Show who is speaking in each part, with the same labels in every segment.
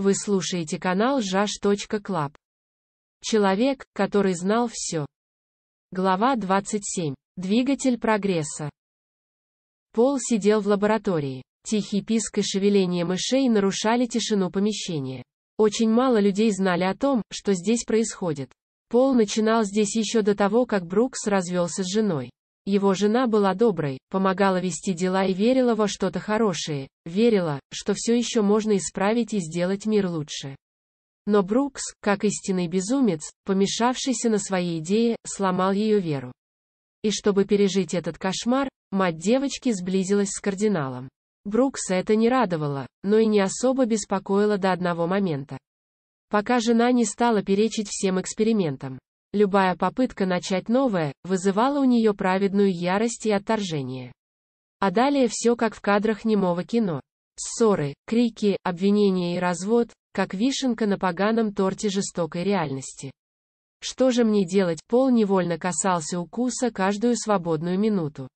Speaker 1: Вы слушаете канал ЖАШ.КЛАБ. Человек, который знал все. Глава 27. Двигатель прогресса. Пол сидел в лаборатории. Тихий писк и шевеление мышей нарушали тишину помещения. Очень мало людей знали о том, что здесь происходит. Пол начинал здесь еще до того, как Брукс развелся с женой. Его жена была доброй, помогала вести дела и верила во что-то хорошее, верила, что все еще можно исправить и сделать мир лучше. Но Брукс, как истинный безумец, помешавшийся на своей идее, сломал ее веру. И чтобы пережить этот кошмар, мать девочки сблизилась с кардиналом. Брукса это не радовало, но и не особо беспокоило до одного момента. Пока жена не стала перечить всем экспериментам. Любая попытка начать новое, вызывала у нее праведную ярость и отторжение. А далее все как в кадрах немого кино. Ссоры, крики, обвинения и развод, как вишенка на поганом торте жестокой реальности. Что же мне делать? Пол невольно касался укуса каждую свободную минуту.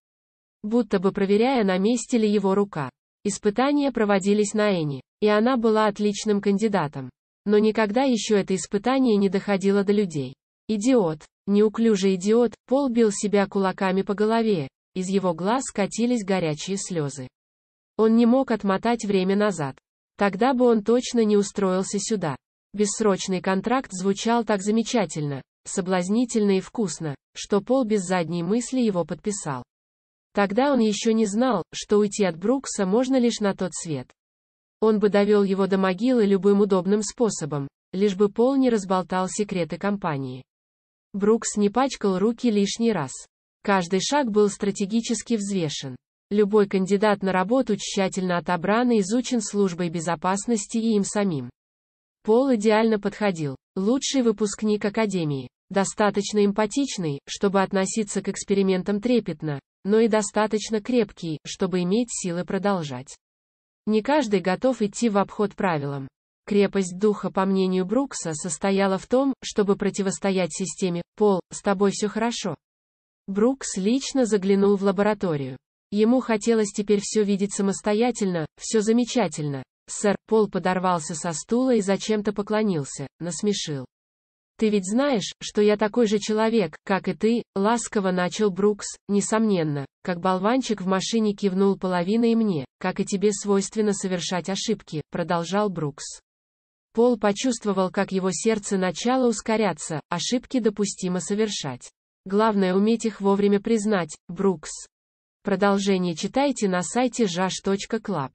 Speaker 1: Будто бы проверяя, на месте ли его рука. Испытания проводились на Эни, и она была отличным кандидатом. Но никогда еще это испытание не доходило до людей. Идиот. Неуклюжий идиот, Пол бил себя кулаками по голове, из его глаз скатились горячие слезы. Он не мог отмотать время назад. Тогда бы он точно не устроился сюда. Бессрочный контракт звучал так замечательно, соблазнительно и вкусно, что Пол без задней мысли его подписал. Тогда он еще не знал, что уйти от Брукса можно лишь на тот свет. Он бы довел его до могилы любым удобным способом, лишь бы Пол не разболтал секреты компании. Брукс не пачкал руки лишний раз. Каждый шаг был стратегически взвешен. Любой кандидат на работу тщательно отобран и изучен службой безопасности и им самим. Пол идеально подходил. Лучший выпускник академии. Достаточно эмпатичный, чтобы относиться к экспериментам трепетно, но и достаточно крепкий, чтобы иметь силы продолжать. Не каждый готов идти в обход правилам. Крепость духа, по мнению Брукса, состояла в том, чтобы противостоять системе «Пол, с тобой все хорошо». Брукс лично заглянул в лабораторию. Ему хотелось теперь все видеть самостоятельно, все замечательно. Сэр Пол подорвался со стула и зачем-то поклонился, насмешил. «Ты ведь знаешь, что я такой же человек, как и ты», — ласково начал Брукс, несомненно, как болванчик в машине кивнул половиной мне, как и тебе свойственно совершать ошибки, — продолжал Брукс. Пол почувствовал, как его сердце начало ускоряться, ошибки допустимо совершать. Главное уметь их вовремя признать, Брукс. Продолжение читайте на сайте jash.club.